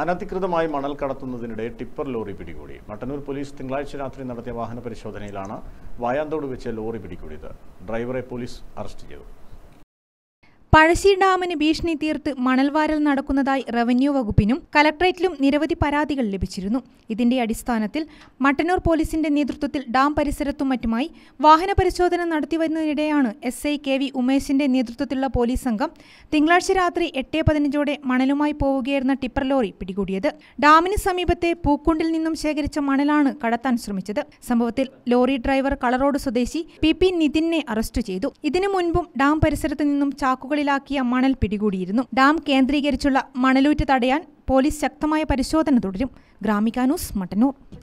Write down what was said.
അനധികൃതമായി മണൽ കടത്തുന്നതിനിടെ tipper lorry പിടികൂടി മട്ടന്നൂർ പോലീസ് തിങ്കളാഴ്ച രാത്രി നടത്തിയ വാഹന പരിശോധനയിലാണ് വായാന്തോട് വെച്ച് ലോറി പിടികൂടിയത് ഡ്രൈവറെ പോലീസ് അറസ്റ്റ് ചെയ്തു പഴശ്ശി ഡാമിന് ഭീഷണി തീർത്ത് മണൽവാരൽ നടക്കുന്നതായി റവന്യൂ വകുപ്പിനും കലക്ട്രേറ്റിലും നിരവധി പരാതികൾ ലഭിച്ചിരുന്നു ഇതിന്റെ അടിസ്ഥാനത്തിൽ മട്ടന്നൂർ പോലീസിന്റെ നേതൃത്വത്തിൽ ഡാം പരിസരത്തും മറ്റുമായി വാഹന പരിശോധന നടത്തിവരുന്നതിനിടെയാണ് എസ് ഐ കെ വി ഉമേഷിന്റെ നേതൃത്വത്തിലുള്ള പോലീസ് സംഘം തിങ്കളാഴ്ച രാത്രി എട്ട് പതിനഞ്ചോടെ മണലുമായി പോവുകയായിരുന്ന ടിപ്പർ ലോറി പിടികൂടിയത് ഡാമിന് സമീപത്തെ പൂക്കുണ്ടിൽ നിന്നും ശേഖരിച്ച മണലാണ് കടത്താൻ ശ്രമിച്ചത് സംഭവത്തിൽ ലോറി ഡ്രൈവർ കളറോട് സ്വദേശി പി പി നിതിനെ അറസ്റ്റ് ചെയ്തു ഇതിനു മുൻപും ഡാം പരിസരത്തു നിന്നും ചാക്കുകൾ കുഴികളിലാക്കിയ മണൽ പിടികൂടിയിരുന്നു ഡാം കേന്ദ്രീകരിച്ചുള്ള മണലൂറ്റ് തടയാൻ പോലീസ് ശക്തമായ പരിശോധന തുടരും ഗ്രാമികാനൂസ് മട്ടന്നൂർ